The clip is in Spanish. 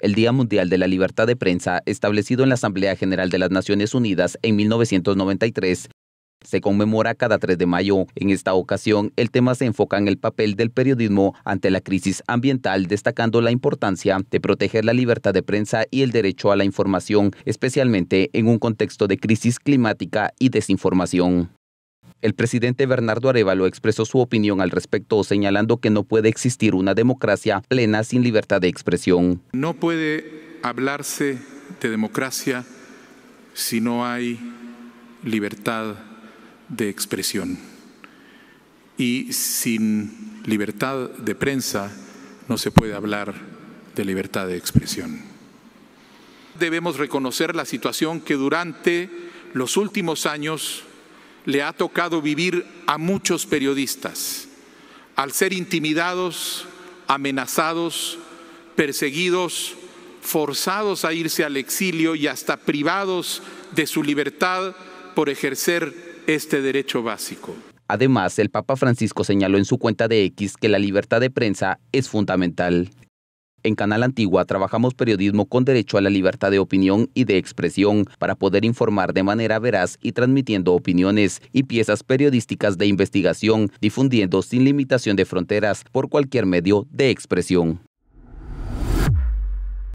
el Día Mundial de la Libertad de Prensa, establecido en la Asamblea General de las Naciones Unidas en 1993, se conmemora cada 3 de mayo. En esta ocasión, el tema se enfoca en el papel del periodismo ante la crisis ambiental, destacando la importancia de proteger la libertad de prensa y el derecho a la información, especialmente en un contexto de crisis climática y desinformación. El presidente Bernardo Arevalo expresó su opinión al respecto señalando que no puede existir una democracia plena sin libertad de expresión. No puede hablarse de democracia si no hay libertad de expresión. Y sin libertad de prensa no se puede hablar de libertad de expresión. Debemos reconocer la situación que durante los últimos años le ha tocado vivir a muchos periodistas, al ser intimidados, amenazados, perseguidos, forzados a irse al exilio y hasta privados de su libertad por ejercer este derecho básico. Además, el Papa Francisco señaló en su cuenta de X que la libertad de prensa es fundamental. En Canal Antigua trabajamos periodismo con derecho a la libertad de opinión y de expresión para poder informar de manera veraz y transmitiendo opiniones y piezas periodísticas de investigación, difundiendo sin limitación de fronteras por cualquier medio de expresión.